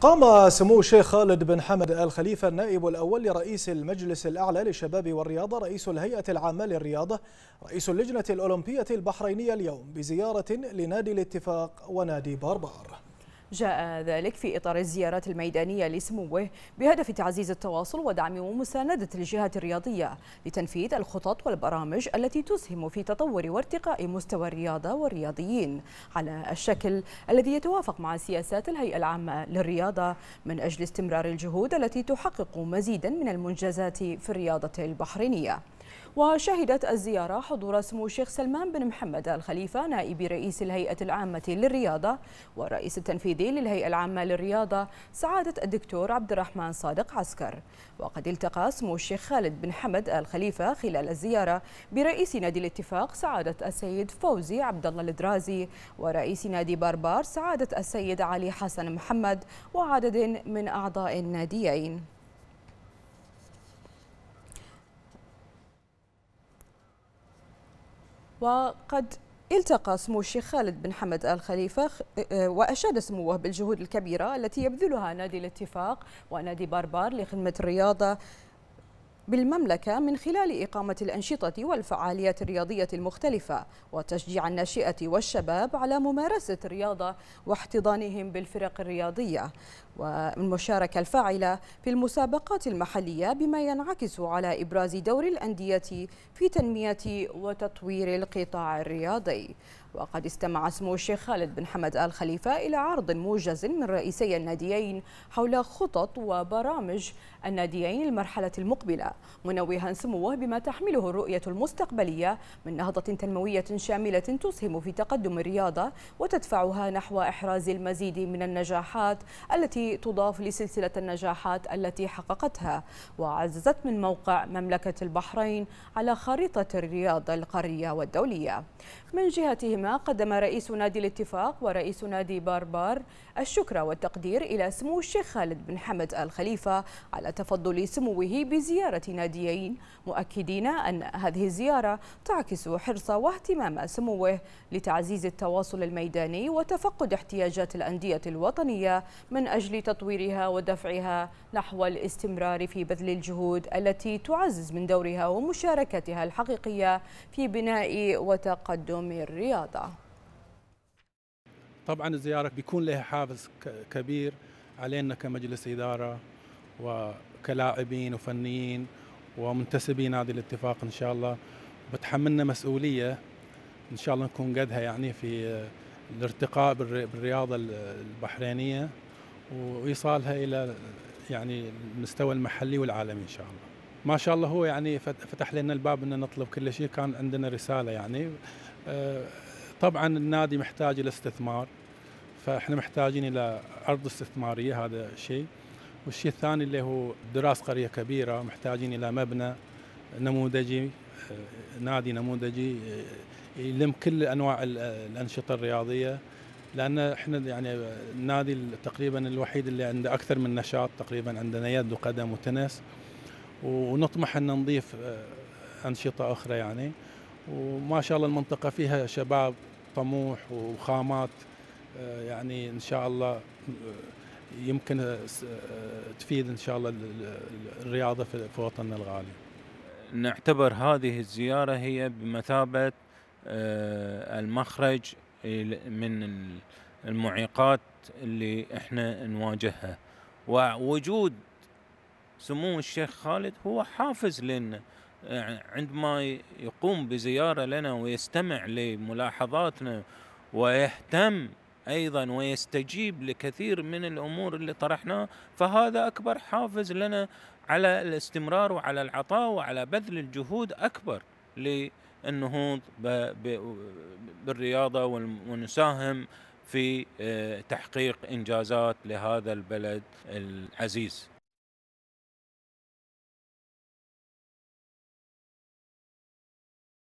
قام سمو الشيخ خالد بن حمد آل خليفة النائب الأول لرئيس المجلس الأعلى للشباب والرياضة رئيس الهيئة العامة للرياضة رئيس اللجنة الأولمبية البحرينية اليوم بزيارة لنادي الاتفاق ونادي باربار جاء ذلك في إطار الزيارات الميدانية لسموه بهدف تعزيز التواصل ودعم ومساندة الجهات الرياضية لتنفيذ الخطط والبرامج التي تسهم في تطور وارتقاء مستوى الرياضة والرياضيين على الشكل الذي يتوافق مع سياسات الهيئة العامة للرياضة من أجل استمرار الجهود التي تحقق مزيدا من المنجزات في الرياضة البحرينية وشهدت الزيارة حضور سمو الشيخ سلمان بن محمد الخليفة نائب رئيس الهيئة العامة للرياضة والرئيس التنفيذي للهيئة العامة للرياضة سعادة الدكتور عبد الرحمن صادق عسكر وقد التقى سمو الشيخ خالد بن حمد الخليفة خلال الزيارة برئيس نادي الاتفاق سعادة السيد فوزي عبد الله الدرازي ورئيس نادي باربار سعادة السيد علي حسن محمد وعدد من أعضاء الناديين وقد التقى سمو الشيخ خالد بن حمد آل خليفة آه، آه، وأشاد سموه بالجهود الكبيرة التي يبذلها نادي الاتفاق ونادي باربار لخدمة الرياضة بالمملكة من خلال إقامة الأنشطة والفعاليات الرياضية المختلفة وتشجيع الناشئة والشباب على ممارسة الرياضة واحتضانهم بالفرق الرياضية والمشاركة الفاعلة في المسابقات المحلية بما ينعكس على إبراز دور الأندية في تنمية وتطوير القطاع الرياضي وقد استمع سمو الشيخ خالد بن حمد آل خليفة إلى عرض موجز من رئيسي الناديين حول خطط وبرامج الناديين المرحلة المقبلة منوها سموه بما تحمله الرؤية المستقبلية من نهضة تنموية شاملة تسهم في تقدم الرياضة وتدفعها نحو إحراز المزيد من النجاحات التي تضاف لسلسلة النجاحات التي حققتها وعززت من موقع مملكة البحرين على خريطة الرياض القارية والدولية من جهتهما قدم رئيس نادي الاتفاق ورئيس نادي باربار الشكر والتقدير إلى سمو الشيخ خالد بن حمد الخليفة على تفضل سموه بزيارة ناديين مؤكدين أن هذه الزيارة تعكس حرص واهتمام سموه لتعزيز التواصل الميداني وتفقد احتياجات الأندية الوطنية من أجل تطويرها ودفعها نحو الاستمرار في بذل الجهود التي تعزز من دورها ومشاركتها الحقيقية في بناء وتقدم الرياضة طبعا الزيارة بيكون لها حافز كبير علينا كمجلس إدارة وكلاعبين وفنيين ومنتسبي نادي الاتفاق إن شاء الله بتحملنا مسؤولية إن شاء الله نكون قدها يعني في الارتقاء بالرياضة البحرينية وايصالها الى يعني المستوى المحلي والعالمي ان شاء الله. ما شاء الله هو يعني فتح لنا الباب ان نطلب كل شيء كان عندنا رساله يعني آه، طبعا النادي محتاج الى استثمار فاحنا محتاجين الى ارض استثماريه هذا شيء والشيء الثاني اللي هو دراسه قريه كبيره محتاجين الى مبنى نموذجي آه، نادي نموذجي آه، يلم كل انواع الانشطه الرياضيه لان احنا يعني النادي تقريبا الوحيد اللي عنده اكثر من نشاط تقريبا عندنا يد وقدم وتنس ونطمح ان نضيف آه، انشطه اخرى يعني وما شاء الله المنطقه فيها شباب طموح وخامات آه، يعني ان شاء الله آه، يمكن تفيد ان شاء الله الرياضه في وطننا الغالي. نعتبر هذه الزياره هي بمثابه المخرج من المعيقات اللي احنا نواجهها ووجود سمو الشيخ خالد هو حافز لنا عندما يقوم بزيارة لنا ويستمع لملاحظاتنا ويهتم ايضا ويستجيب لكثير من الامور اللي طرحناها فهذا اكبر حافز لنا على الاستمرار وعلى العطاء وعلى بذل الجهود اكبر للنهوض بالرياضه ونساهم في آه، تحقيق انجازات لهذا البلد العزيز